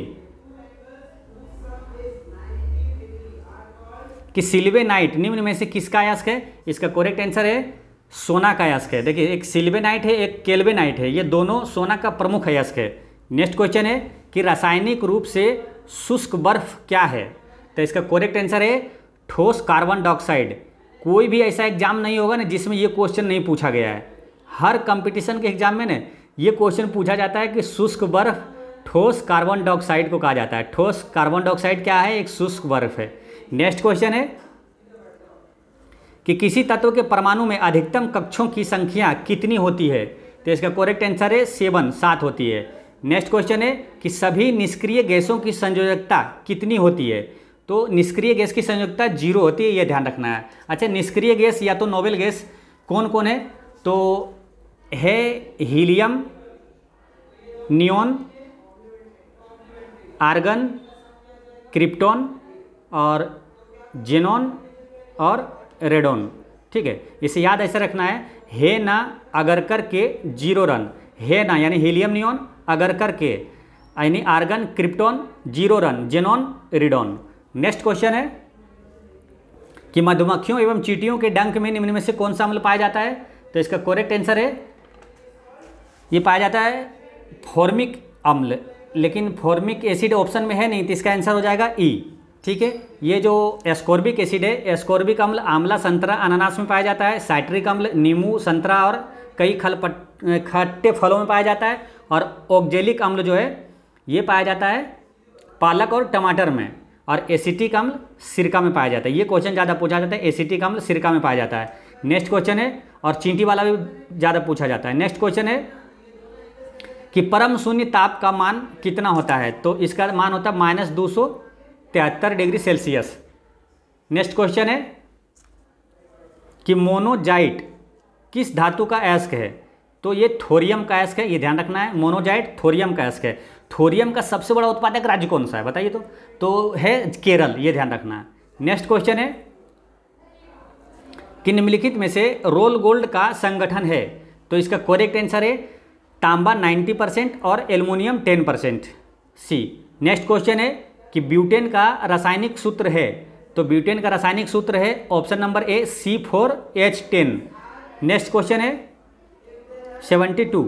कि सिल्वे नाइट निम्न में से किसका अयस्क है इसका करेक्ट आंसर है सोना का अयस्क है देखिए एक सिल्वे नाइट है एक केल्वे नाइट है ये दोनों सोना का प्रमुख अयस्क है नेक्स्ट क्वेश्चन है कि रासायनिक रूप से शुष्क बर्फ क्या है तो इसका कोरेक्ट आंसर है ठोस कार्बन डाइऑक्साइड कोई भी ऐसा एग्जाम नहीं होगा ना जिसमें ये क्वेश्चन नहीं पूछा गया है हर कंपटीशन के एग्जाम में ना ये क्वेश्चन पूछा जाता है कि शुष्क बर्फ ठोस कार्बन डाइऑक्साइड को कहा जाता है ठोस कार्बन डाइऑक्साइड क्या है एक शुष्क बर्फ है नेक्स्ट क्वेश्चन है कि किसी तत्व के परमाणु में अधिकतम कक्षों की संख्या कितनी होती है तो इसका कोरेक्ट आंसर है सेवन सात होती है नेक्स्ट क्वेश्चन है कि सभी निष्क्रिय गैसों की संयोजकता कितनी होती है तो निष्क्रिय गैस की संयोजकता जीरो होती है यह ध्यान रखना है अच्छा निष्क्रिय गैस या तो नोबेल गैस कौन कौन है तो है हीलियम नियोन आर्गन क्रिप्टोन और जेनोन और रेडोन ठीक है इसे याद ऐसे रखना है हे ना अगरकर के जीरो रन हे ना यानी हीलियम नियोन अगर करके यानी argon krypton zero run xenon radon next question है कि मधुमक्खियों एवं चीटियों के डंक में निम्न में से कौन सा अम्ल पाया जाता है तो इसका कोरेक्ट आंसर है ये पाया जाता है फॉर्मिक अम्ल लेकिन फॉर्मिक एसिड ऑप्शन में है नहीं तो इसका आंसर हो जाएगा ई e। ठीक है ये जो एस्कॉर्बिक एसिड है एस्कॉर्बिक अम्ल आंवला संतरा अनानास में पाया जाता है साइट्रिक अम्ल नींबू संतरा और कई खल खट्टे फलों में पाया जाता है और ऑक्जेलिक अम्ल जो है ये पाया जाता है पालक और टमाटर में और एसिटिक अम्ल सिरका में पाया जाता है ये क्वेश्चन ज़्यादा पूछा जाता है एसिटिक अम्ल सिरका में पाया जाता है नेक्स्ट क्वेश्चन है और चींटी वाला भी ज़्यादा पूछा जाता है नेक्स्ट क्वेश्चन है कि परम शून्य ताप का मान कितना होता है तो इसका मान होता है माइनस दो सौ तिहत्तर डिग्री सेल्सियस नेक्स्ट क्वेश्चन है कि मोनोजाइट किस धातु का एस्क है तो ये थोरियम का एस्क है ये ध्यान रखना है मोनोजाइट थोरियम का एस्क है थोरियम का सबसे बड़ा उत्पादक राज्य कौन सा है बताइए तो तो है केरल ये ध्यान रखना है नेक्स्ट क्वेश्चन है कि निम्नलिखित में से रोल गोल्ड का संगठन है तो इसका करेक्ट आंसर है तांबा 90 परसेंट और एल्यूमिनियम 10 परसेंट सी नेक्स्ट क्वेश्चन है कि ब्यूटेन का रासायनिक सूत्र है तो ब्यूटेन का रासायनिक सूत्र है option number A C four H ten next question है सेवेंटी टू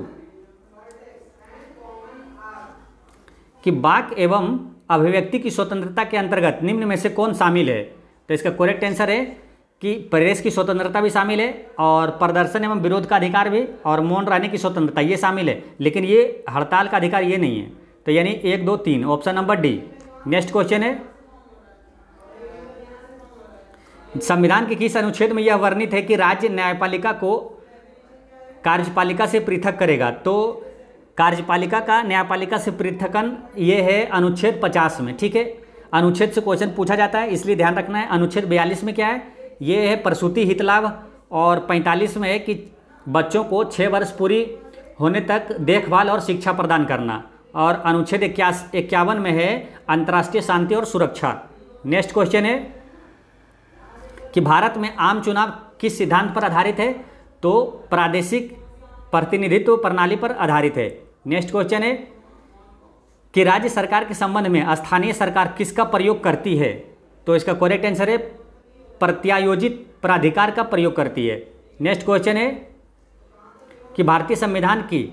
कि बाक एवं अभिव्यक्ति की स्वतंत्रता के अंतर्गत निम्न में से कौन शामिल है तो इसका करेक्ट आंसर है कि प्रेस की स्वतंत्रता भी शामिल है और प्रदर्शन एवं विरोध का अधिकार भी और मौन रहने की स्वतंत्रता ये शामिल है लेकिन ये हड़ताल का अधिकार ये नहीं है तो यानी एक दो तीन option number D next question है संविधान के किस अनुच्छेद में यह वर्णित है कि राज्य न्यायपालिका को कार्यपालिका से पृथक करेगा तो कार्यपालिका का न्यायपालिका से पृथकन ये है अनुच्छेद 50 में ठीक है अनुच्छेद से क्वेश्चन पूछा जाता है इसलिए ध्यान रखना है अनुच्छेद 42 में क्या है ये है प्रसूति हितलाभ और 45 में है कि बच्चों को छः वर्ष पूरी होने तक देखभाल और शिक्षा प्रदान करना और अनुच्छेद इक्यावन में है अंतर्राष्ट्रीय शांति और सुरक्षा नेक्स्ट क्वेश्चन है कि भारत में आम चुनाव किस सिद्धांत पर आधारित है तो प्रादेशिक प्रतिनिधित्व प्रणाली पर आधारित है नेक्स्ट क्वेश्चन है कि राज्य सरकार के संबंध में स्थानीय सरकार किसका प्रयोग करती है तो इसका करेक्ट आंसर है प्रत्यायोजित प्राधिकार का प्रयोग करती है नेक्स्ट क्वेश्चन है कि भारतीय संविधान की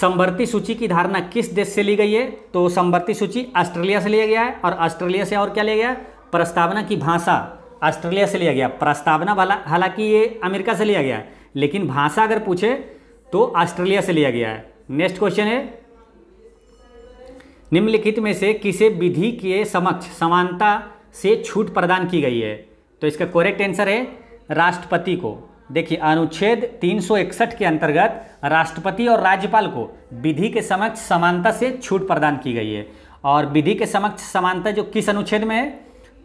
संवर्ती सूची की धारणा किस देश से ली गई है तो संवर्ती सूची ऑस्ट्रेलिया से लिया गया है और ऑस्ट्रेलिया से और क्या लिया गया है प्रस्तावना की भाषा ऑस्ट्रेलिया से लिया गया प्रस्तावना वाला हालांकि ये अमेरिका से लिया गया है लेकिन भाषा अगर पूछे तो ऑस्ट्रेलिया से लिया गया है नेक्स्ट क्वेश्चन है निम्नलिखित में से किसे विधि के समक्ष समानता से छूट प्रदान की गई है तो इसका कोरेक्ट आंसर है राष्ट्रपति को देखिए अनुच्छेद 361 के अंतर्गत राष्ट्रपति और राज्यपाल को विधि के समक्ष समानता से छूट प्रदान की गई है और विधि के समक्ष समानता जो किस अनुच्छेद में है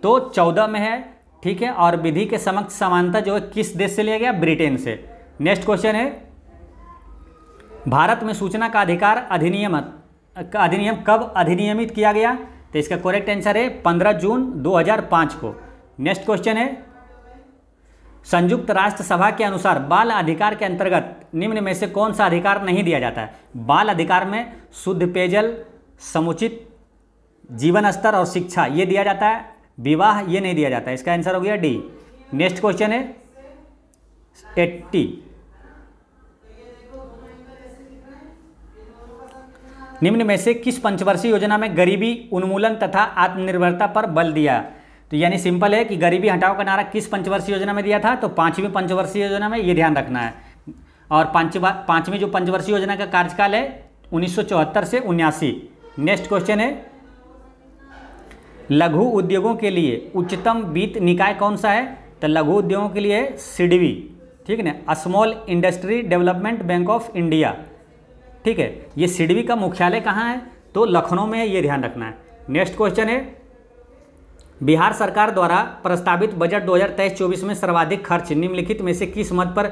तो चौदह में है ठीक है और विधि के समक्ष समानता जो है किस देश से लिया गया ब्रिटेन से नेक्स्ट क्वेश्चन है भारत में सूचना का अधिकार अधिनियम का अधिनियम कब अधिनियमित किया गया तो इसका करेक्ट आंसर है 15 जून 2005 को नेक्स्ट क्वेश्चन है संयुक्त राष्ट्र सभा के अनुसार बाल अधिकार के अंतर्गत निम्न में से कौन सा अधिकार नहीं दिया जाता है बाल अधिकार में शुद्ध पेयजल समुचित जीवन स्तर और शिक्षा ये दिया जाता है विवाह ये नहीं दिया जाता इसका आंसर हो गया डी नेक्स्ट क्वेश्चन है एट्टी निम्न में से किस पंचवर्षीय योजना में गरीबी उन्मूलन तथा आत्मनिर्भरता पर बल दिया तो यानी सिंपल है कि गरीबी हटाओ का नारा किस पंचवर्षीय योजना में दिया था तो पांचवी पंचवर्षीय योजना में ये ध्यान रखना है और पांचवी जो पंचवर्षीय योजना का कार्यकाल है उन्नीस से उन्यासी नेक्स्ट क्वेश्चन है लघु उद्योगों के लिए उच्चतम वित्त निकाय कौन सा है तो लघु उद्योगों के लिए सिडवी ठीक है ना small industry development bank of India ठीक है ये सिडवी का मुख्यालय कहाँ है तो लखनऊ में ये ध्यान रखना है नेक्स्ट क्वेश्चन है बिहार सरकार द्वारा प्रस्तावित बजट 2023-24 में सर्वाधिक खर्च निम्नलिखित में से किस मद पर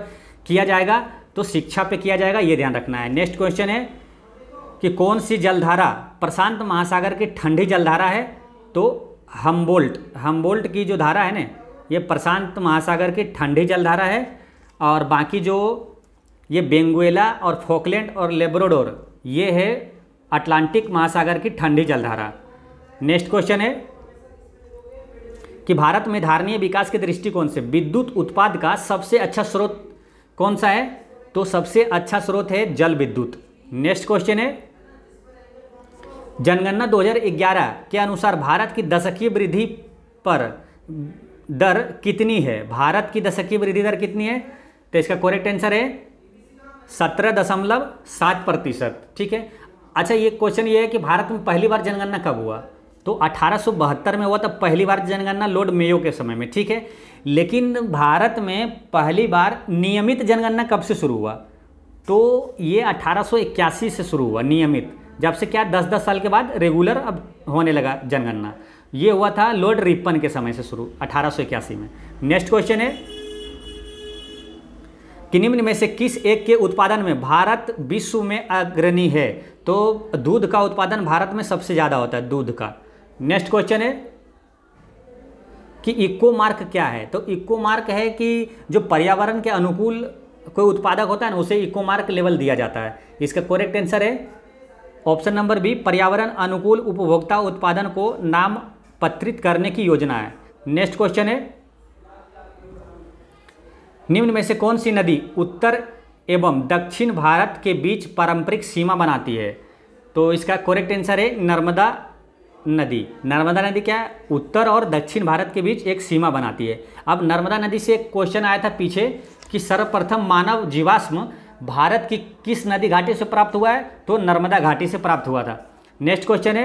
किया जाएगा तो शिक्षा पे किया जाएगा ये ध्यान रखना है नेक्स्ट क्वेश्चन है कि कौन सी जलधारा प्रशांत महासागर की ठंडी जलधारा है तो हम्बोल्ट हमबोल्ट की जो धारा है ना ये प्रशांत महासागर की ठंडी जलधारा है और बाकी जो ये बेंगुएला और फोकलैंड और लेब्रोडोर ये है अटलांटिक महासागर की ठंडी जलधारा नेक्स्ट क्वेश्चन है कि भारत में धारणीय विकास के दृष्टिकोण से विद्युत उत्पाद का सबसे अच्छा स्रोत कौन सा है तो सबसे अच्छा स्रोत है जल विद्युत नेक्स्ट क्वेश्चन है जनगणना 2011 के अनुसार भारत की दशकीय वृद्धि पर दर कितनी है भारत की दशकीय वृद्धि दर कितनी है तो इसका कोरेक्ट आंसर है सत्रह दशमलव सात प्रतिशत ठीक है अच्छा ये क्वेश्चन ये है कि भारत में पहली बार जनगणना कब हुआ तो अठारह में हुआ था पहली बार जनगणना लॉर्ड मेयो के समय में ठीक है लेकिन भारत में पहली बार नियमित जनगणना कब से शुरू हुआ तो ये अठारह से शुरू हुआ नियमित जब से क्या दस दस साल के बाद रेगुलर अब होने लगा जनगणना ये हुआ था लॉर्ड रिपन के समय से शुरू अठारह में नेक्स्ट क्वेश्चन है कि निम्न में से किस एक के उत्पादन में भारत विश्व में अग्रणी है तो दूध का उत्पादन भारत में सबसे ज़्यादा होता है दूध का नेक्स्ट क्वेश्चन है कि इको मार्क क्या है तो इको मार्क है कि जो पर्यावरण के अनुकूल कोई उत्पादक होता है ना उसे इको मार्क लेवल दिया जाता है इसका कोरेक्ट आंसर है ऑप्शन नंबर बी पर्यावरण अनुकूल उपभोक्ता उत्पादन को नाम पत्रित करने की योजना है नेक्स्ट क्वेश्चन है निम्न में से कौन सी नदी उत्तर एवं दक्षिण भारत के बीच पारंपरिक सीमा बनाती है तो इसका करेक्ट आंसर है नर्मदा नदी नर्मदा नदी क्या है उत्तर और दक्षिण भारत के बीच एक सीमा बनाती है अब नर्मदा नदी से एक क्वेश्चन आया था पीछे कि सर्वप्रथम मानव जीवाश्म भारत की किस नदी घाटी से प्राप्त हुआ है तो नर्मदा घाटी से प्राप्त हुआ था नेक्स्ट क्वेश्चन है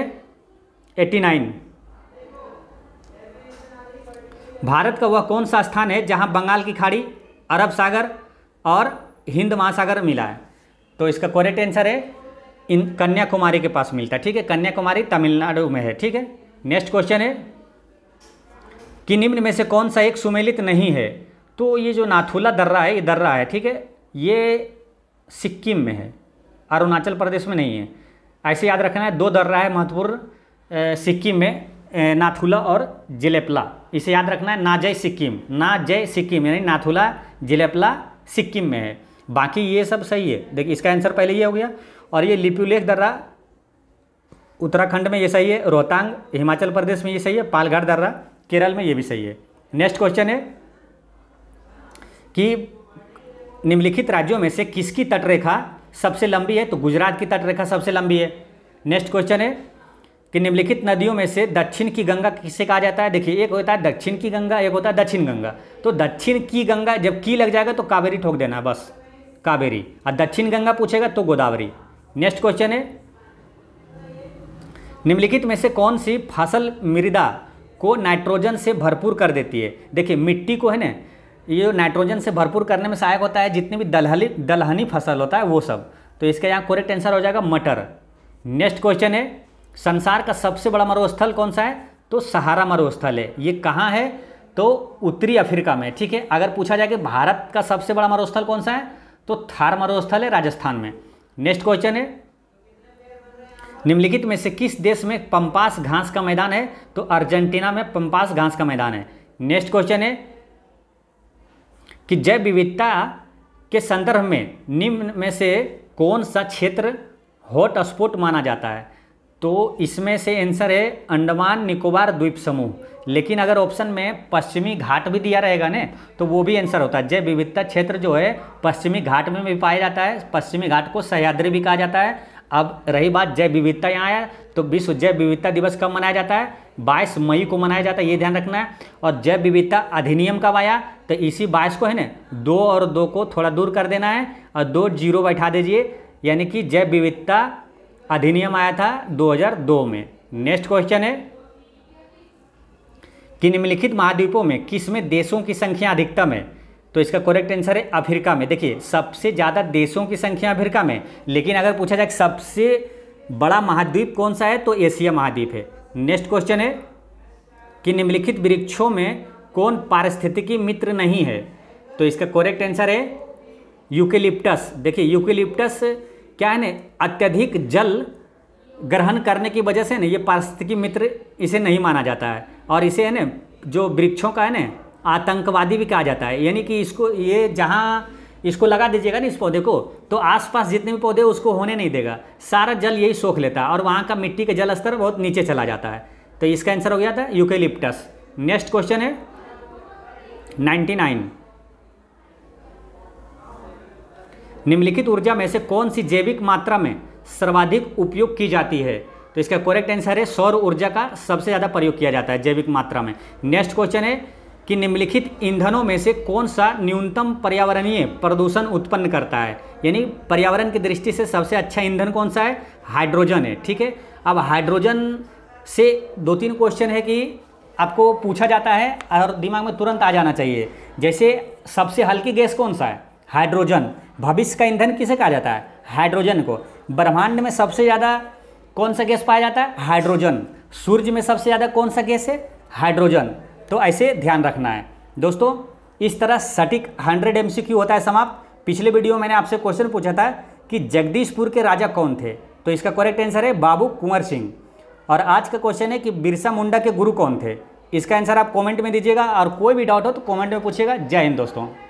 एट्टी नाइन भारत का वह कौन सा स्थान है जहां बंगाल की खाड़ी अरब सागर और हिंद महासागर मिला है तो इसका करेक्ट आंसर है इन कन्याकुमारी के पास मिलता है ठीक है कन्याकुमारी तमिलनाडु में है ठीक है नेक्स्ट क्वेश्चन है कि निम्न में से कौन सा एक सुमेलित नहीं है तो ये जो नाथुला दर्रा है ये दर्रा है ठीक है ये सिक्किम में है अरुणाचल प्रदेश में नहीं है ऐसे याद रखना है दो दर्रा है महत्वपूर्ण सिक्किम में नाथुला और जिलेपला इसे याद रखना है नाजय सिक्किम ना जय सिक्किम यानी नाथुला जिलेपला सिक्किम में है बाकी ये सब सही है देखिए इसका आंसर पहले ये हो गया और ये लिपुलेख दर्रा उत्तराखंड में ये सही है रोहतांग हिमाचल प्रदेश में ये सही है पालघाट दर्रा केरल में ये भी सही है नेक्स्ट क्वेश्चन है कि निम्नलिखित राज्यों में से किसकी तटरेखा सबसे लंबी है तो गुजरात की तटरेखा सबसे लंबी है नेक्स्ट क्वेश्चन है कि निम्नलिखित नदियों में से दक्षिण की गंगा किसे कहा जाता है देखिए एक होता है दक्षिण की गंगा एक होता है दक्षिण गंगा तो दक्षिण की गंगा जब की लग जाएगा तो कावेरी ठोक देना बस कावेरी और दक्षिण गंगा पूछेगा तो गोदावरी नेक्स्ट क्वेश्चन है निम्नलिखित में से कौन सी फसल मृदा को नाइट्रोजन से भरपूर कर देती है देखिए मिट्टी को है ना ये नाइट्रोजन से भरपूर करने में सहायक होता है जितनी भी दलहली दलहनी फसल होता है वो सब तो इसका यहाँ करेक्ट आंसर हो जाएगा मटर नेक्स्ट क्वेश्चन है संसार का सबसे बड़ा मरुस्थल कौन सा है तो सहारा मरुस्थल है ये कहाँ है तो उत्तरी अफ्रीका में ठीक है अगर पूछा जाए कि भारत का सबसे बड़ा मरुस्थल कौन सा है तो थार मरुस्थल है राजस्थान में नेक्स्ट क्वेश्चन है निम्नलिखित में से किस देश में पंपास घास का मैदान है तो अर्जेंटीना में पंपास घास का मैदान है नेक्स्ट क्वेश्चन है कि जैव विविधता के संदर्भ में निम्न में से कौन सा क्षेत्र हॉट स्पॉट माना जाता है तो इसमें से आंसर है अंडमान निकोबार द्वीप समूह लेकिन अगर ऑप्शन में पश्चिमी घाट भी दिया रहेगा ना तो वो भी आंसर होता है जैव विविधता क्षेत्र जो है पश्चिमी घाट में भी पाया जाता है पश्चिमी घाट को सह्याद्री भी कहा जाता है अब रही बात जैव विविधता यहाँ आया तो विश्व जैव विविधता दिवस कब मनाया जाता है 22 मई को मनाया जाता है ये ध्यान रखना है और जैव विविधता अधिनियम कब आया तो इसी 22 को है ना दो और दो को थोड़ा दूर कर देना है और दो जीरो बैठा दीजिए यानी कि जैव विविधता अधिनियम आया था 2002 में नेक्स्ट क्वेश्चन है कि निम्नलिखित महाद्वीपों में किसमें देशों की संख्या अधिकतम है तो इसका करेक्ट आंसर है अफ्रीका में देखिए सबसे ज़्यादा देशों की संख्या अफ्रीका में लेकिन अगर पूछा जाए सबसे बड़ा महाद्वीप कौन सा है तो एशिया महाद्वीप है नेक्स्ट क्वेश्चन है कि निम्नलिखित वृक्षों में कौन पारिस्थितिकी मित्र नहीं है तो इसका करेक्ट आंसर है यूकेलिप्टस देखिए यूकेलिप्टस क्या है ना अत्यधिक जल ग्रहण करने की वजह से ना ये पारिस्थितिकी मित्र इसे नहीं माना जाता है और इसे है ना जो वृक्षों का है ना आतंकवादी भी कहा जाता है यानी कि इसको ये जहाँ इसको लगा दीजिएगा ना इस पौधे को तो आसपास जितने भी पौधे उसको होने नहीं देगा सारा जल यही सोख लेता है और वहाँ का मिट्टी का जल स्तर बहुत नीचे चला जाता है तो इसका आंसर हो गया था यूकेलिप्टस नेक्स्ट क्वेश्चन है नाइन्टी निम्नलिखित ऊर्जा में से कौन सी जैविक मात्रा में सर्वाधिक उपयोग की जाती है तो इसका करेक्ट आंसर है सौर ऊर्जा का सबसे ज़्यादा प्रयोग किया जाता है जैविक मात्रा में नेक्स्ट क्वेश्चन है कि निम्नलिखित ईंधनों में से कौन सा न्यूनतम पर्यावरणीय प्रदूषण उत्पन्न करता है यानी पर्यावरण की दृष्टि से सबसे अच्छा ईंधन कौन सा है हाइड्रोजन है ठीक है अब हाइड्रोजन से दो तीन क्वेश्चन है कि आपको पूछा जाता है और दिमाग में तुरंत आ जाना चाहिए जैसे सबसे हल्की गैस कौन सा है हाइड्रोजन भविष्य का ईंधन किसे कहा जाता है हाइड्रोजन को ब्रह्मांड में सबसे ज़्यादा कौन सा गैस पाया जाता है हाइड्रोजन सूर्य में सबसे ज़्यादा कौन सा गैस है हाइड्रोजन तो ऐसे ध्यान रखना है दोस्तों इस तरह सटीक हंड्रेड एम होता है समाप्त पिछले वीडियो में मैंने आपसे क्वेश्चन पूछा था कि जगदीशपुर के राजा कौन थे तो इसका करेक्ट आंसर है बाबू कुंवर सिंह और आज का क्वेश्चन है कि बिरसा मुंडा के गुरु कौन थे इसका आंसर आप कमेंट में दीजिएगा और कोई भी डाउट हो तो कमेंट में पूछिएगा जय हिंद दोस्तों